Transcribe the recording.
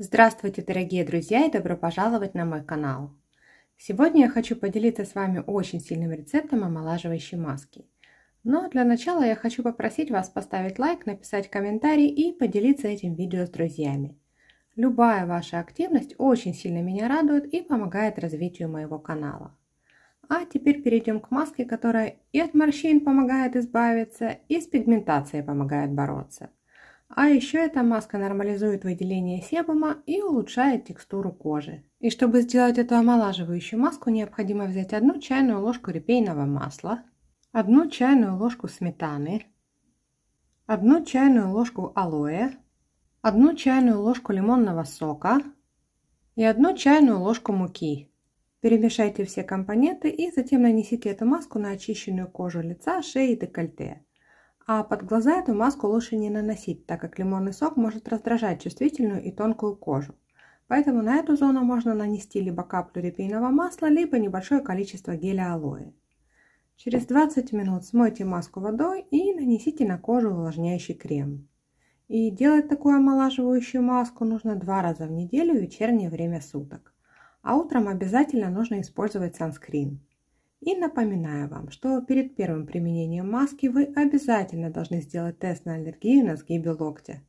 Здравствуйте, дорогие друзья, и добро пожаловать на мой канал. Сегодня я хочу поделиться с вами очень сильным рецептом омолаживающей маски. Но для начала я хочу попросить вас поставить лайк, написать комментарий и поделиться этим видео с друзьями. Любая ваша активность очень сильно меня радует и помогает развитию моего канала. А теперь перейдем к маске, которая и от морщин помогает избавиться, и с пигментацией помогает бороться. А еще эта маска нормализует выделение себума и улучшает текстуру кожи. И чтобы сделать эту омолаживающую маску, необходимо взять одну чайную ложку репейного масла, одну чайную ложку сметаны, одну чайную ложку алоэ, одну чайную ложку лимонного сока и одну чайную ложку муки. Перемешайте все компоненты и затем нанесите эту маску на очищенную кожу лица, шеи и декольте. А под глаза эту маску лучше не наносить, так как лимонный сок может раздражать чувствительную и тонкую кожу. Поэтому на эту зону можно нанести либо каплю репейного масла, либо небольшое количество геля алоэ. Через 20 минут смойте маску водой и нанесите на кожу увлажняющий крем. И делать такую омолаживающую маску нужно два раза в неделю в вечернее время суток. А утром обязательно нужно использовать санскрин. И напоминаю вам, что перед первым применением маски вы обязательно должны сделать тест на аллергию на сгибе локтя.